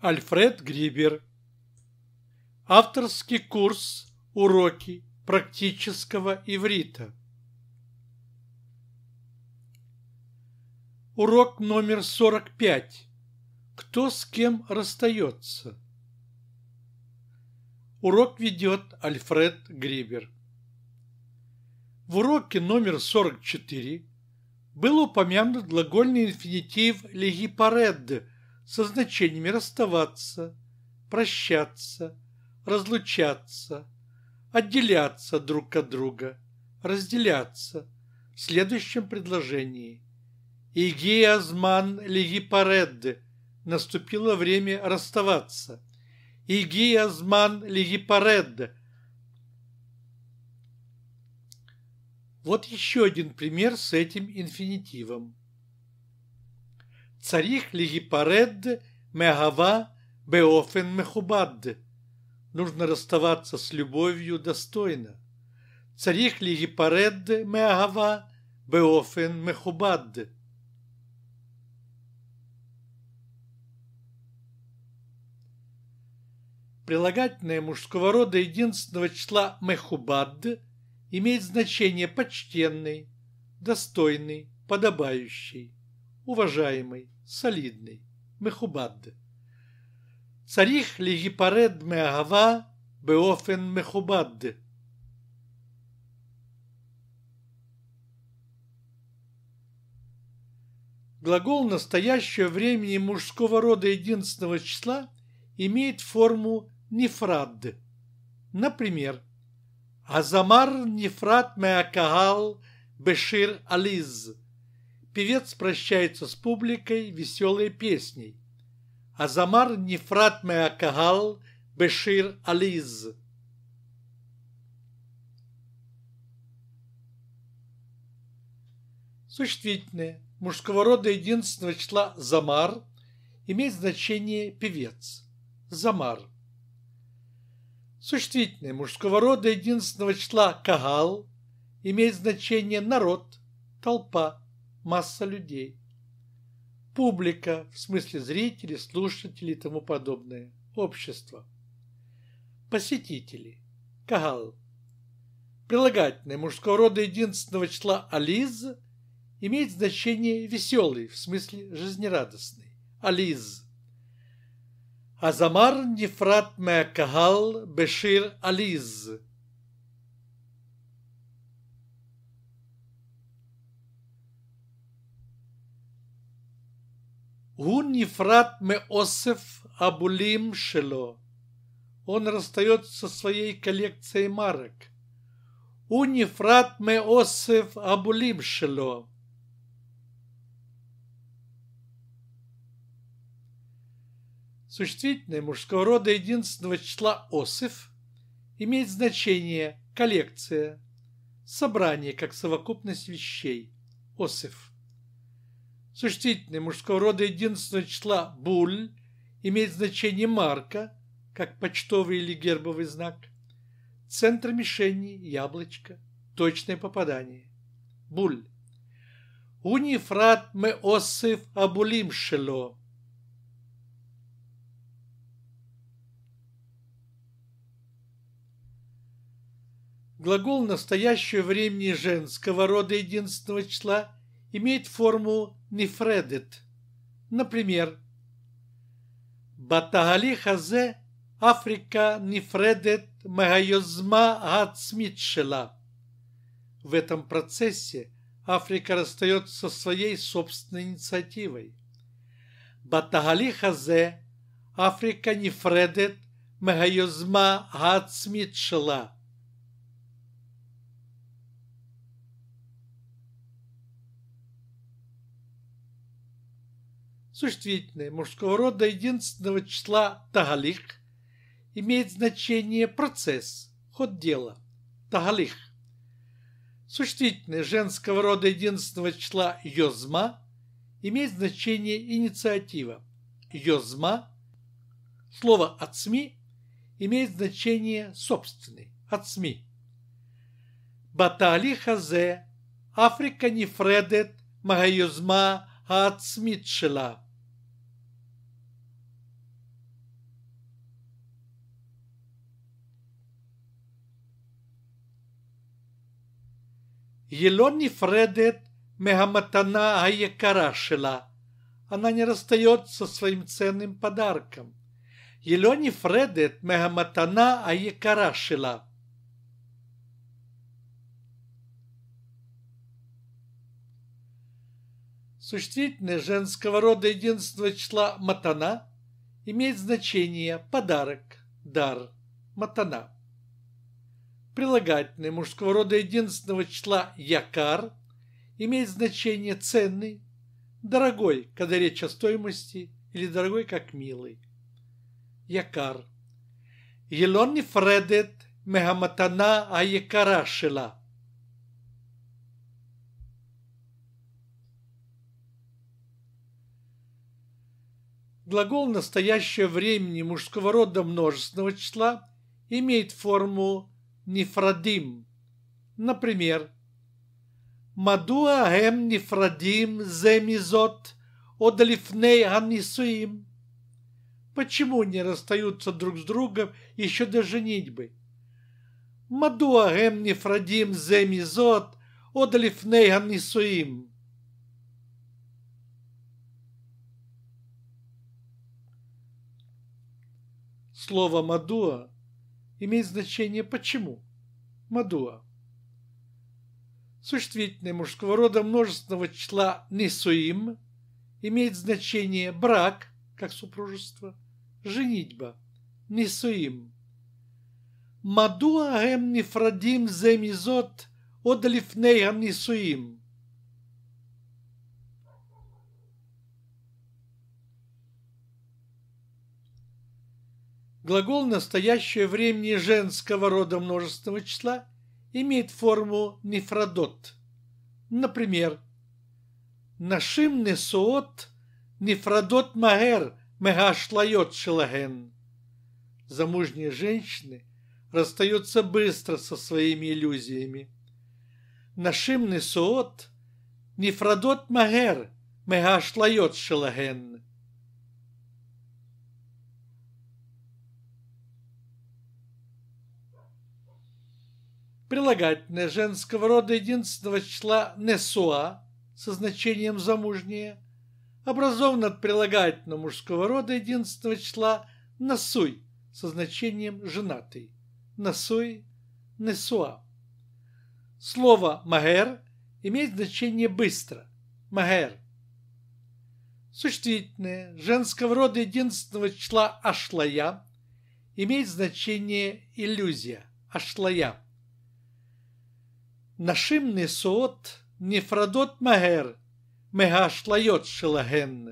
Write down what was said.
Альфред Грибер. Авторский курс «Уроки практического иврита». Урок номер 45. Кто с кем расстается? Урок ведет Альфред Грибер. В уроке номер 44 был упомянут глагольный инфинитив «легипаред» со значениями расставаться, прощаться, разлучаться, отделяться друг от друга, разделяться в следующем предложении. «Иги азман лиги паредды» наступило время расставаться. «Иги азман лиги паредды» Вот еще один пример с этим инфинитивом. Царих лигипаред мегава беофен мехубад. Нужно расставаться с любовью достойно. Царих лигипаред мегава беофен мехубад. Прилагательное мужского рода единственного числа мехубад имеет значение почтенный, достойный, подобающий уважаемый, солидный, мехубад. Царих ли гипаред меагава беофен мехубад. Глагол настоящего времени мужского рода единственного числа имеет форму нефрад. Например, Азамар нефрат меакагал бешир ализ – Певец прощается с публикой веселой песней. Азамар Нефрат Меакагал Бешир Ализ. Существительное мужского рода единственного числа «замар» имеет значение «певец». «Замар». Существительное мужского рода единственного числа «кагал» имеет значение «народ», «толпа», масса людей. Публика, в смысле зрители, слушатели и тому подобное. Общество. Посетители. Кагал. Прилагательное мужского рода единственного числа «ализ» имеет значение «веселый», в смысле «жизнерадостный». «Ализ». Азамар Нефрат кагал Бешир Ализ Гу нефрат меосеф абулим шело. Он расстается со своей коллекцией марок. У нефрат меосеф абулим шело. Существительное мужского рода единственного числа осиф имеет значение «коллекция», «собрание» как совокупность вещей, Осиф. Существительное мужского рода единственного числа «буль» имеет значение марка, как почтовый или гербовый знак, центр мишени – яблочко, точное попадание. Буль. Унифрат мы осыв абулим шело. Глагол настоящего времени женского рода единственного числа имеет форму нефредит. Например, Батагали Хазе Африка нефредит мегайозма Гацмитшела. В этом процессе Африка расстается со своей собственной инициативой. Батагали Хазе Африка нефредит мегайозма Гацмитшела. Существительное мужского рода единственного числа тагалих имеет значение процесс, ход дела, тагалих. Существительное женского рода единственного числа йозма имеет значение инициатива, йозма. Слово от имеет значение собственный, от СМИ. Батали хазе, Африка нефредет фредет, а от СМИ היא לא נפרדת מהמתנה היקרה שלה. она не расстается со своим ценным подарком. Елони Фредет Мегаматана Аекарашила. Существительное женского рода единственного числа матана имеет значение подарок, дар, матана. Прилагательное мужского рода единственного числа «якар» имеет значение «ценный», «дорогой», когда речь о стоимости, или «дорогой, как милый». Якар. елони фредет мегаматана а якара шила. Глагол настоящего времени мужского рода множественного числа имеет форму нефрадим. Например, Мадуа хем нефрадим земизот одалифней ханисуим. Почему не расстаются друг с другом еще до женитьбы? Мадуа хем нефрадим земизот одалифней ханисуим. Слово «мадуа» имеет значение «почему» – «мадуа». Существительное мужского рода множественного числа «несуим» имеет значение «брак» как супружество, «женитьба» – «несуим». Мадуа гэм нефрадим земизот одалифней гэм несуим – Глагол настоящее времени женского рода множественного числа имеет форму нефродот. Например, Нашим несуот нефродот магер мегашлайот шелаген. Замужние женщины расстаются быстро со своими иллюзиями. Нашим несуот нефродот магер мегашлайот шелаген. прилагательное женского рода единственного числа «несуа» со значением «замужнее» образовано от прилагательного мужского рода единственного числа «насуй» со значением «женатый». «Насуй» – «несуа». Слово «магер» имеет значение «быстро» – «магер». Существительное женского рода единственного числа «ашлая» имеет значение «иллюзия» – «ашлая». נשים נשואות נפרדות מהר מהאשליות שלהן.